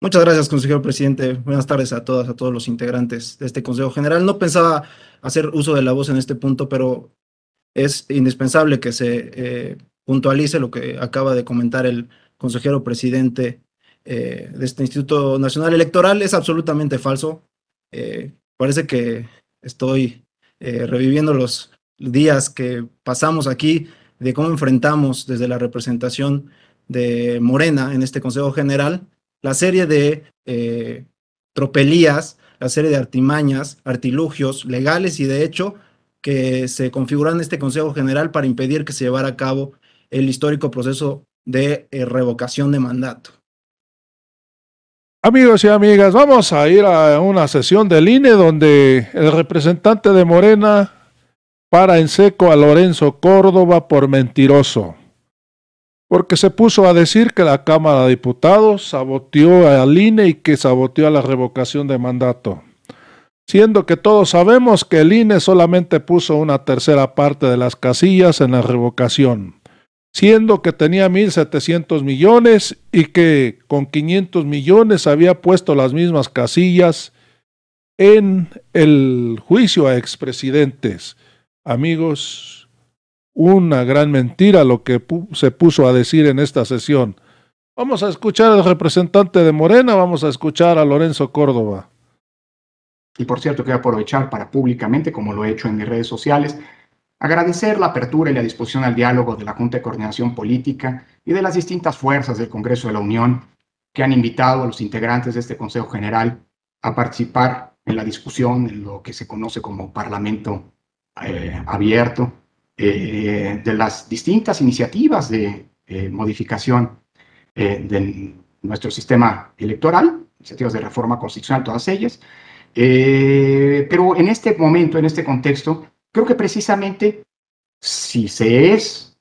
Muchas gracias, consejero presidente. Buenas tardes a todas, a todos los integrantes de este Consejo General. No pensaba hacer uso de la voz en este punto, pero es indispensable que se eh, puntualice lo que acaba de comentar el consejero presidente eh, de este Instituto Nacional Electoral. Es absolutamente falso. Eh, parece que estoy reviviendo los días que pasamos aquí de cómo enfrentamos desde la representación de Morena en este Consejo General la serie de eh, tropelías, la serie de artimañas, artilugios legales y de hecho que se configuran en este Consejo General para impedir que se llevara a cabo el histórico proceso de eh, revocación de mandato. Amigos y amigas, vamos a ir a una sesión del INE donde el representante de Morena para en seco a Lorenzo Córdoba por mentiroso porque se puso a decir que la Cámara de Diputados saboteó al INE y que saboteó a la revocación de mandato, siendo que todos sabemos que el INE solamente puso una tercera parte de las casillas en la revocación, siendo que tenía 1.700 millones y que con 500 millones había puesto las mismas casillas en el juicio a expresidentes. Amigos, una gran mentira lo que se puso a decir en esta sesión. Vamos a escuchar al representante de Morena, vamos a escuchar a Lorenzo Córdoba. Y por cierto, quiero aprovechar para públicamente, como lo he hecho en mis redes sociales, agradecer la apertura y la disposición al diálogo de la Junta de Coordinación Política y de las distintas fuerzas del Congreso de la Unión que han invitado a los integrantes de este Consejo General a participar en la discusión en lo que se conoce como Parlamento eh, Abierto eh, de las distintas iniciativas de eh, modificación eh, de nuestro sistema electoral, iniciativas de reforma constitucional, todas ellas. pero en este momento, en este contexto, creo que precisamente si se es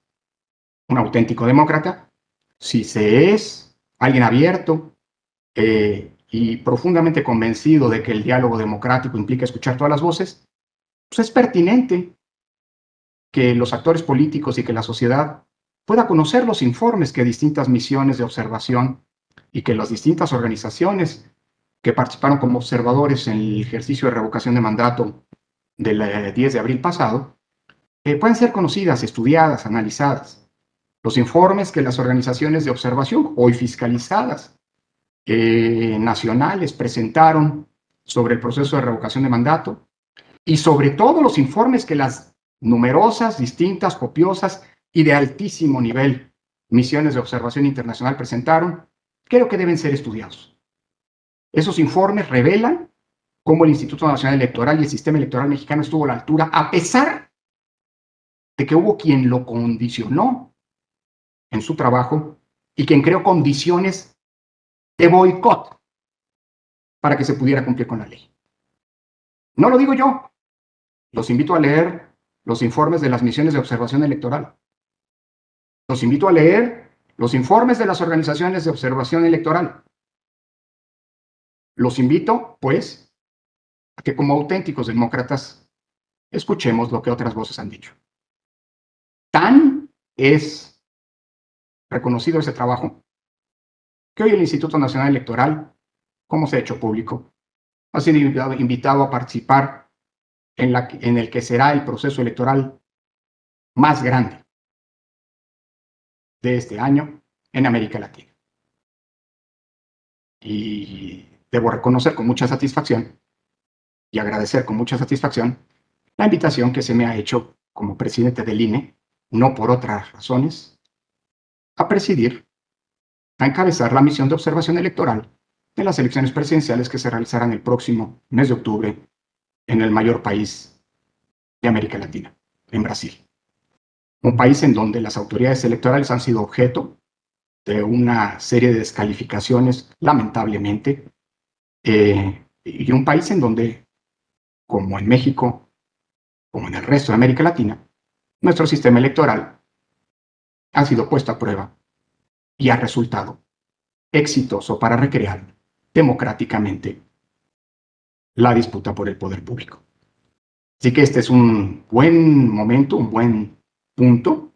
un auténtico demócrata, si se es alguien abierto y profundamente convencido de que el diálogo democrático implica escuchar todas las voces, pues es pertinente que los actores políticos y que la sociedad pueda conocer los informes que distintas misiones de observación y que las distintas organizaciones que participaron como observadores en el ejercicio de revocación de mandato del 10 eh, de abril pasado, eh, pueden ser conocidas, estudiadas, analizadas. Los informes que las organizaciones de observación, hoy fiscalizadas, eh, nacionales, presentaron sobre el proceso de revocación de mandato y sobre todo los informes que las numerosas, distintas, copiosas y de altísimo nivel misiones de observación internacional presentaron, creo que deben ser estudiados. Esos informes revelan cómo el Instituto Nacional Electoral y el sistema electoral mexicano estuvo a la altura, a pesar de que hubo quien lo condicionó en su trabajo y quien creó condiciones de boicot para que se pudiera cumplir con la ley. No lo digo yo. Los invito a leer los informes de las misiones de observación electoral. Los invito a leer los informes de las organizaciones de observación electoral. Los invito, pues, a que como auténticos demócratas escuchemos lo que otras voces han dicho. Tan es reconocido ese trabajo que hoy el Instituto Nacional Electoral, como se ha hecho público, ha sido invitado a participar en, el que será el proceso electoral más grande de este año en América Latina. Y debo reconocer con mucha satisfacción y agradecer con mucha satisfacción la invitación que se me ha hecho como presidente del INE, no por otras razones, a presidir, a encabezar la misión de observación electoral de las elecciones presidenciales que se realizarán el próximo mes de octubre en el mayor país de América Latina, en Brasil. Un país en donde las autoridades electorales han sido objeto de una serie de descalificaciones, lamentablemente, eh, y un país en donde, como en México, como en el resto de América Latina, nuestro sistema electoral ha sido puesto a prueba y ha resultado exitoso para recrear democráticamente la disputa por el poder público. Así que este es un buen momento, un buen punto,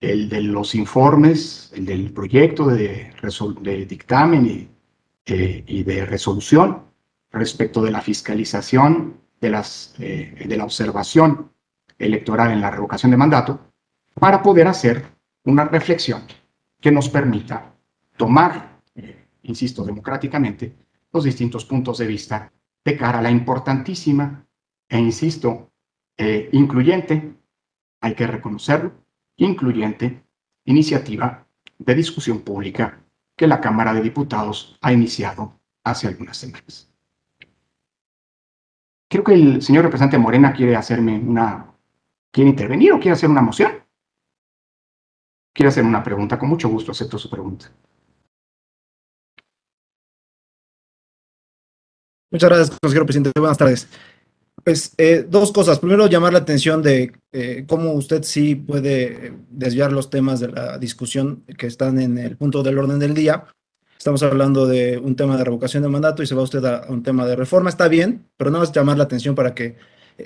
el de los informes, el del proyecto de, dictamen eh, y, de resolución respecto de la fiscalización de, las, eh, de la observación electoral en la revocación de mandato, para poder hacer una reflexión que nos permita tomar, eh, insisto, democráticamente los distintos puntos de vista de cara a la importantísima e, insisto, eh, incluyente, hay que reconocerlo, incluyente iniciativa de discusión pública que la Cámara de Diputados ha iniciado hace algunas semanas. Creo que el señor representante Morena quiere hacerme una... ¿Quiere intervenir o quiere hacer una moción? Quiere hacer una pregunta, con mucho gusto acepto su pregunta. Muchas gracias, consejero presidente. Buenas tardes. Pues eh, dos cosas. Primero, llamar la atención de eh, cómo usted sí puede eh, desviar los temas de la discusión que están en el punto del orden del día. Estamos hablando de un tema de revocación de mandato y se va usted a, un tema de reforma. Está bien, pero no es llamar la atención para que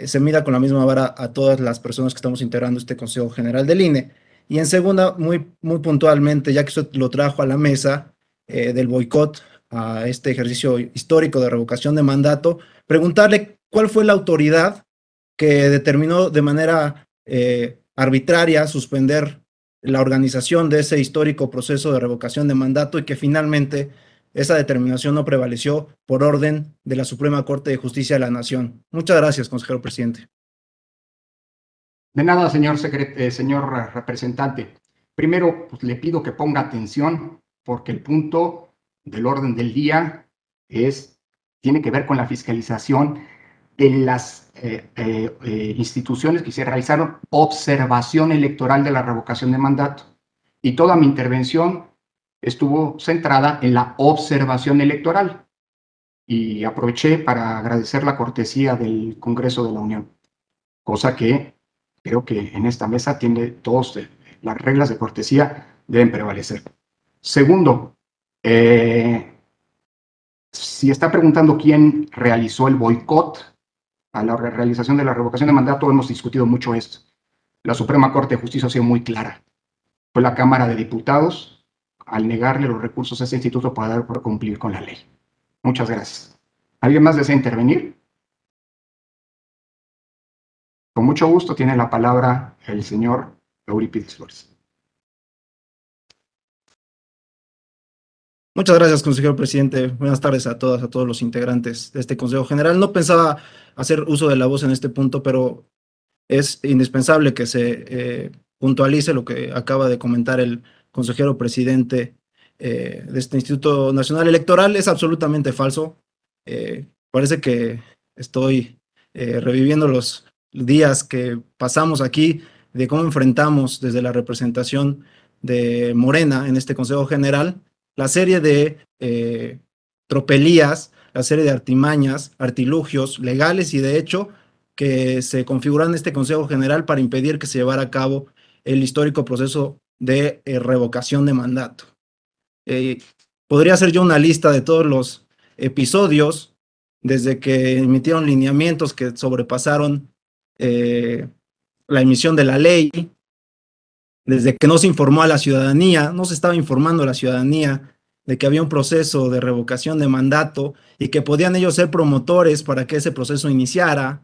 se mida con la misma vara a todas las personas que estamos integrando este Consejo General del INE. Y en segunda, muy, muy puntualmente, ya que usted lo trajo a la mesa del boicot a este ejercicio histórico de revocación de mandato, preguntarle cuál fue la autoridad que determinó de manera eh, arbitraria suspender la organización de ese histórico proceso de revocación de mandato y que finalmente esa determinación no prevaleció por orden de la Suprema Corte de Justicia de la Nación. Muchas gracias, consejero presidente. De nada, señor, eh, señor representante. Primero, pues, le pido que ponga atención porque el punto del orden del día es, tiene que ver con la fiscalización de las eh, eh, eh, instituciones que se realizaron observación electoral de la revocación de mandato. Y toda mi intervención estuvo centrada en la observación electoral. Y aproveché para agradecer la cortesía del Congreso de la Unión, cosa que creo que en esta mesa tiene todos las reglas de cortesía deben prevalecer. Segundo, eh, si está preguntando quién realizó el boicot a la realización de la revocación de mandato, hemos discutido mucho esto. La Suprema Corte de Justicia ha sido muy clara. Fue la Cámara de Diputados al negarle los recursos a ese instituto para dar por cumplir con la ley. Muchas gracias. ¿Alguien más desea intervenir? Con mucho gusto tiene la palabra el señor Euripides Flores. Muchas gracias, consejero presidente. Buenas tardes a todas, a todos los integrantes de este Consejo General. No pensaba hacer uso de la voz en este punto, pero es indispensable que se eh, puntualice lo que acaba de comentar el consejero presidente eh, de este Instituto Nacional Electoral. Es absolutamente falso. Eh, parece que estoy reviviendo los días que pasamos aquí de cómo enfrentamos desde la representación de Morena en este Consejo General la serie de eh, tropelías, la serie de artimañas, artilugios legales y de hecho que se configuran en este Consejo General para impedir que se llevara a cabo el histórico proceso de eh, revocación de mandato. Eh, podría hacer yo una lista de todos los episodios desde que emitieron lineamientos que sobrepasaron la emisión de la ley, desde que no se informó a la ciudadanía, no se estaba informando a la ciudadanía de que había un proceso de revocación de mandato y que podían ellos ser promotores para que ese proceso iniciara.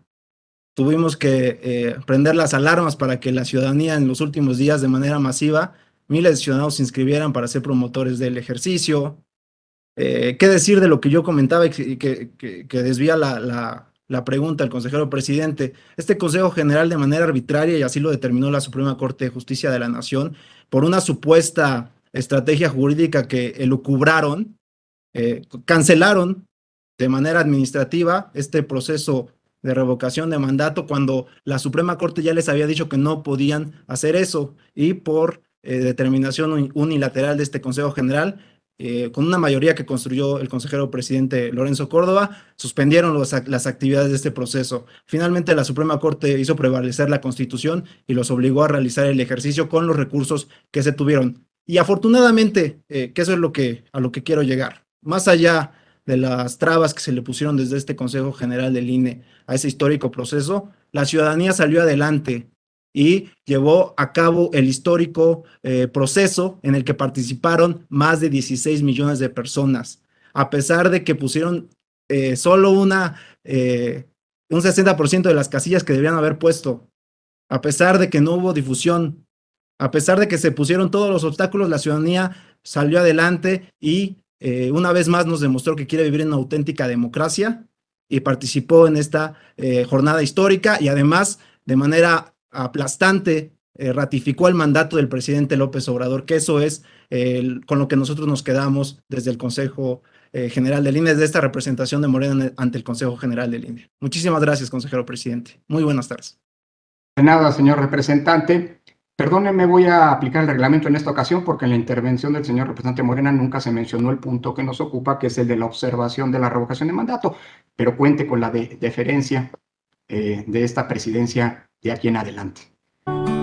Tuvimos que eh, prender las alarmas para que la ciudadanía en los últimos días de manera masiva, miles de ciudadanos se inscribieran para ser promotores del ejercicio. Eh, ¿Qué decir de lo que yo comentaba y que, desvía la la pregunta al consejero presidente. Este Consejo General de manera arbitraria, y así lo determinó la Suprema Corte de Justicia de la Nación, por una supuesta estrategia jurídica que elucubraron, eh, cancelaron de manera administrativa este proceso de revocación de mandato cuando la Suprema Corte ya les había dicho que no podían hacer eso y por eh, determinación unilateral de este Consejo General eh, con una mayoría que construyó el consejero presidente Lorenzo Córdoba, suspendieron las actividades de este proceso. Finalmente, la Suprema Corte hizo prevalecer la Constitución y los obligó a realizar el ejercicio con los recursos que se tuvieron. Y afortunadamente, eh, que eso es lo que, a lo que quiero llegar. Más allá de las trabas que se le pusieron desde este Consejo General del INE a ese histórico proceso, la ciudadanía salió adelante y llevó a cabo el histórico eh, proceso en el que participaron más de 16 millones de personas, a pesar de que pusieron eh, solo una, eh, un 60% de las casillas que debían haber puesto, a pesar de que no hubo difusión, a pesar de que se pusieron todos los obstáculos, la ciudadanía salió adelante y una vez más nos demostró que quiere vivir en una auténtica democracia y participó en esta jornada histórica y además de manera aplastante eh, ratificó el mandato del presidente López Obrador, que eso es eh, con lo que nosotros nos quedamos desde el Consejo eh, General del INE, desde esta representación de Morena ante el Consejo General del INE. Muchísimas gracias, consejero presidente. Muy buenas tardes. De nada, señor representante. Perdóneme, voy a aplicar el reglamento en esta ocasión porque en la intervención del señor representante Morena nunca se mencionó el punto que nos ocupa, que es el de la observación de la revocación de mandato, pero cuente con la deferencia de esta presidencia de aquí en adelante.